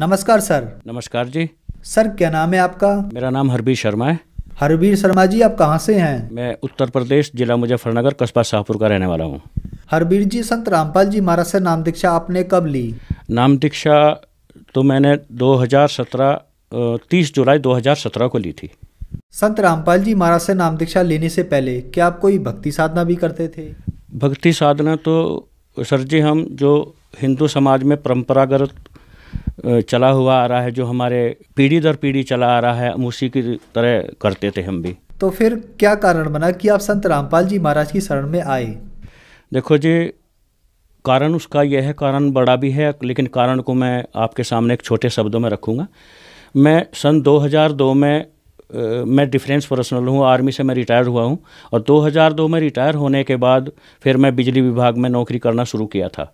नमस्कार सर नमस्कार जी सर क्या नाम है आपका मेरा नाम हरबीर शर्मा है हरबीर शर्मा जी आप कहाँ से हैं मैं उत्तर प्रदेश जिला मुजफ्फरनगर कस्बा शाहपुर का रहने वाला हूँ हरबीर जी संत रामपाल जी महाराज से नाम दीक्षा आपने कब ली नाम दीक्षा तो मैंने 2017 30 जुलाई 2017 को ली थी संत रामपाल जी महाराज से नाम दीक्षा लेने से पहले क्या आप कोई भक्ति साधना भी करते थे भक्ति साधना तो सर जी हम जो हिंदू समाज में परंपरागत चला हुआ आ रहा है जो हमारे पीढ़ी दर पीढ़ी चला आ रहा है हम उसी की तरह करते थे हम भी तो फिर क्या कारण बना कि आप संत रामपाल जी महाराज की शरण में आए देखो जी कारण उसका यह है कारण बड़ा भी है लेकिन कारण को मैं आपके सामने एक छोटे शब्दों में रखूँगा मैं सन 2002 में मैं डिफेंस पर्सनल हूँ आर्मी से मैं रिटायर हुआ हूँ और 2002 में रिटायर होने के बाद फिर मैं बिजली विभाग में नौकरी करना शुरू किया था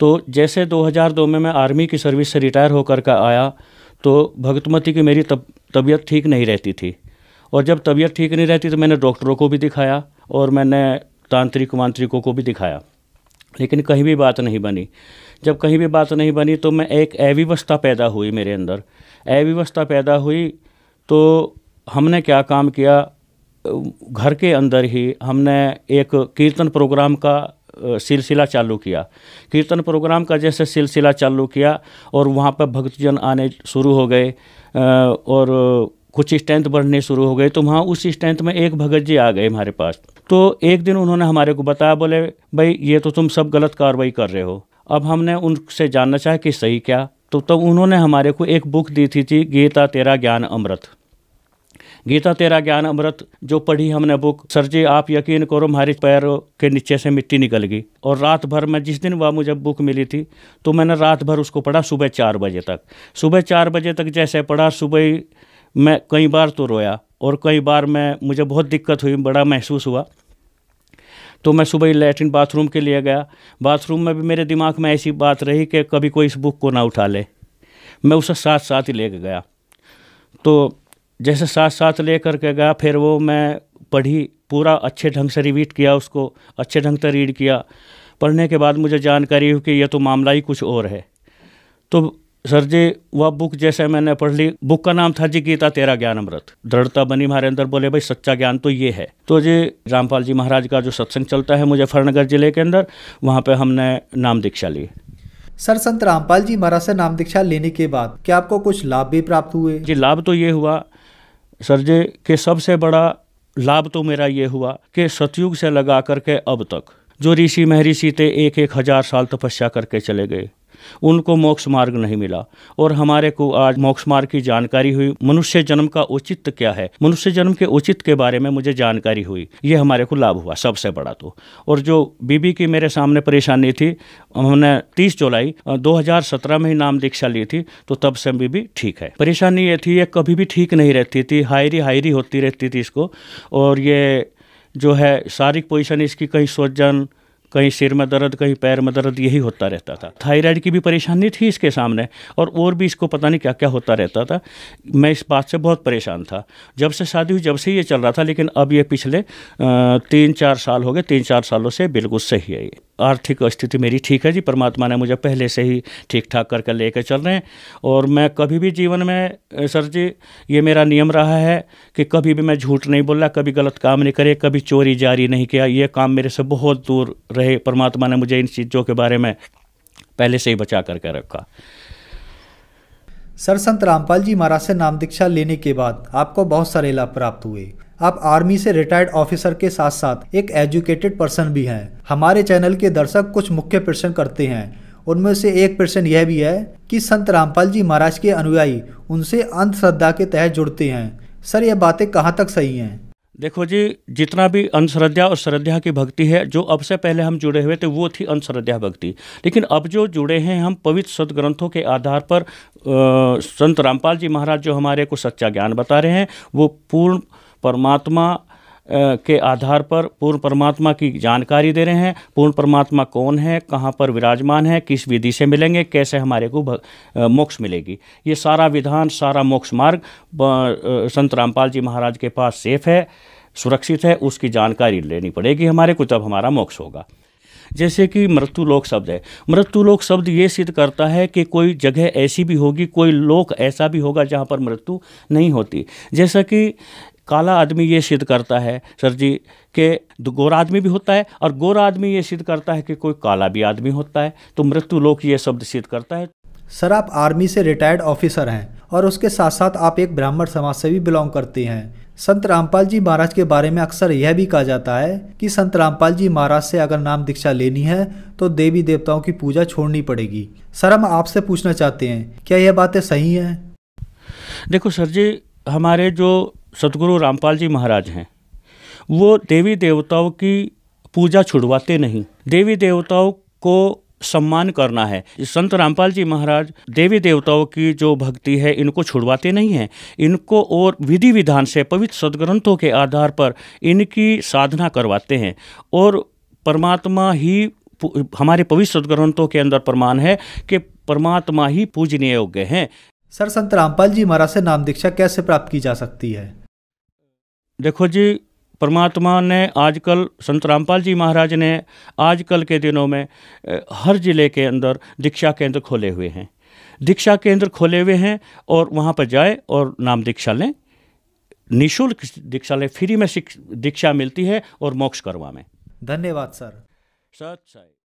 तो जैसे 2002 में मैं आर्मी की सर्विस से रिटायर होकर का आया तो भगतमती की मेरी तब तबीयत ठीक नहीं रहती थी और जब तबीयत ठीक नहीं रहती तो मैंने डॉक्टरों को भी दिखाया और मैंने तांत्रिक वांत्रिकों को भी दिखाया लेकिन कहीं भी बात नहीं बनी जब कहीं भी बात नहीं बनी तो मैं एक अव्यवस्था पैदा हुई मेरे अंदर अव्यवस्था पैदा हुई तो हमने क्या काम किया घर के अंदर ही हमने एक कीर्तन प्रोग्राम का सिलसिला चालू किया कीर्तन प्रोग्राम का जैसे सिलसिला चालू किया और वहाँ पर भक्तजन आने शुरू हो गए और कुछ स्ट्रेंथ बढ़ने शुरू हो गए तो वहाँ उस स्ट्रेंथ में एक भगत जी आ गए हमारे पास तो एक दिन उन्होंने हमारे को बताया बोले भाई ये तो तुम सब गलत कार्रवाई कर रहे हो अब हमने उनसे जानना चाहे कि सही क्या तो तब तो उन्होंने हमारे को एक बुक दी थी थी गीता तेरा ज्ञान अमृत गीता तेरा ज्ञान अमृत जो पढ़ी हमने बुक सर जी आप यकीन करो हमारे पैरों के नीचे से मिट्टी निकल गई और रात भर में जिस दिन वह मुझे बुक मिली थी तो मैंने रात भर उसको पढ़ा सुबह चार बजे तक सुबह चार बजे तक जैसे पढ़ा सुबह मैं कई बार तो रोया और कई बार मैं मुझे बहुत दिक्कत हुई बड़ा महसूस हुआ तो मैं सुबह लेटरिन बाथरूम के लिए गया बाथरूम में भी मेरे दिमाग में ऐसी बात रही कि कभी कोई इस बुक को ना उठा ले मैं उसे साथ साथ ही लेके गया तो जैसे साथ साथ ले करके गया फिर वो मैं पढ़ी पूरा अच्छे ढंग से रिवीट किया उसको अच्छे ढंग से रीड किया पढ़ने के बाद मुझे जानकारी हुई कि यह तो मामला ही कुछ और है तो सर जी वह बुक जैसे मैंने पढ़ ली बुक का नाम था जी गीता तेरा ज्ञान अमृत दृढ़ता बनी हमारे अंदर बोले भाई सच्चा ज्ञान तो ये है तो जी रामपाल जी महाराज का जो सत्संग चलता है मुजफ्फरनगर जिले के अंदर वहाँ पे हमने नाम दीक्षा ली सर संत रामपाल जी महाराज से नाम दीक्षा लेने के बाद क्या आपको कुछ लाभ भी प्राप्त हुए जी लाभ तो ये हुआ सर जी के सबसे बड़ा लाभ तो मेरा ये हुआ कि सतयुग से लगा करके अब तक जो ऋषि महर्षि थे एक एक हजार साल तपस्या करके चले गए उनको मोक्ष मार्ग नहीं मिला और हमारे को आज मोक्ष मार्ग की जानकारी हुई मनुष्य जन्म का औचित्य क्या है मनुष्य जन्म के उचित के बारे में मुझे जानकारी हुई ये हमारे को लाभ हुआ सबसे बड़ा तो और जो बीबी की मेरे सामने परेशानी थी हमने तीस जुलाई दो में ही नाम दीक्षा ली थी तो तब से बीबी ठीक है परेशानी ये थी ये कभी भी ठीक नहीं रहती थी हायरी हायरी होती रहती थी इसको और ये जो है शारीरिक पोजिशन इसकी कहीं सोजन कहीं सिर में दर्द कहीं पैर में दर्द यही होता रहता था थायराइड की भी परेशानी थी इसके सामने और और भी इसको पता नहीं क्या क्या होता रहता था मैं इस बात से बहुत परेशान था जब से शादी हुई जब से ये चल रहा था लेकिन अब ये पिछले तीन चार साल हो गए तीन चार सालों से बिल्कुल सही है ये आर्थिक स्थिति मेरी ठीक है जी परमात्मा ने मुझे पहले से ही ठीक ठाक करके ले कर चल रहे हैं और मैं कभी भी जीवन में सर जी ये मेरा नियम रहा है कि कभी भी मैं झूठ नहीं बोला कभी गलत काम नहीं करे कभी चोरी जारी नहीं किया ये काम मेरे से बहुत दूर रहे परमात्मा ने मुझे इन चीज़ों के बारे में पहले से ही बचा करके रखा सर संत रामपाल जी महाराज से नाम दीक्षा लेने के बाद आपको बहुत सारे लाभ प्राप्त हुए आप आर्मी से रिटायर्ड ऑफिसर के साथ साथ एक एजुकेटेड पर्सन भी हैं हमारे चैनल के दर्शक कुछ मुख्य प्रश्न करते हैं उनमें से एक प्रश्न यह भी है कि संत रामपाल जी महाराज के अनुयायी उनसे अंधश्रद्धा के तहत जुड़ते हैं सर यह बातें कहाँ तक सही हैं देखो जी जितना भी अंधश्रद्धा और श्रद्धा की भक्ति है जो अब से पहले हम जुड़े हुए थे वो थी अंधश्रद्धा भक्ति लेकिन अब जो जुड़े हैं हम पवित्र सद ग्रंथों के आधार पर आ, संत रामपाल जी महाराज जो हमारे को सच्चा ज्ञान बता रहे हैं वो पूर्ण परमात्मा के आधार पर पूर्ण परमात्मा की जानकारी दे रहे हैं पूर्ण परमात्मा कौन है कहाँ पर विराजमान है किस विधि से मिलेंगे कैसे हमारे को मोक्ष मिलेगी ये सारा विधान सारा मोक्ष मार्ग संत रामपाल जी महाराज के पास सेफ है सुरक्षित है उसकी जानकारी लेनी पड़ेगी हमारे को तब हमारा मोक्ष होगा जैसे कि मृत्यु लोक शब्द है मृत्यु लोक शब्द ये सिद्ध करता है कि कोई जगह ऐसी भी होगी कोई लोक ऐसा भी होगा जहाँ पर मृत्यु नहीं होती जैसा कि काला आदमी ये सिद्ध करता है सर जी के गोरा आदमी भी होता है और गोरा आदमी ये सिद्ध करता है कि कोई काला भी आदमी होता है तो मृत्यु लोक ये शब्द सिद्ध करता है सर आप आर्मी से रिटायर्ड ऑफिसर हैं और उसके साथ साथ आप एक ब्राह्मण समाज से भी बिलोंग करते हैं संत रामपाल जी महाराज के बारे में अक्सर यह भी कहा जाता है कि संत रामपाल जी महाराज से अगर नाम दीक्षा लेनी है तो देवी देवताओं की पूजा छोड़नी पड़ेगी सर हम आपसे पूछना चाहते हैं क्या यह बातें सही हैं देखो सर जी हमारे जो सतगुरु रामपाल जी महाराज हैं वो देवी देवताओं की पूजा छुड़वाते नहीं देवी देवताओं को सम्मान करना है संत रामपाल जी महाराज देवी देवताओं की जो भक्ति है इनको छुड़वाते नहीं हैं इनको और विधि विधान से पवित्र सदग्रंथों के आधार पर इनकी साधना करवाते हैं और परमात्मा ही हमारे पवित्र सदग्रंथों के अंदर प्रमाण है कि परमात्मा ही पूजनीय योग्य हैं सर संत रामपाल जी महाराज से नाम दीक्षा कैसे प्राप्त की जा सकती है देखो जी परमात्मा ने आजकल संत रामपाल जी महाराज ने आजकल के दिनों में हर ज़िले के अंदर दीक्षा केंद्र खोले हुए हैं दीक्षा केंद्र खोले हुए हैं और वहाँ पर जाए और नाम दीक्षा लें निःशुल्क दीक्षा लें फ्री में दीक्षा मिलती है और मोक्ष करवा में धन्यवाद सर सच सही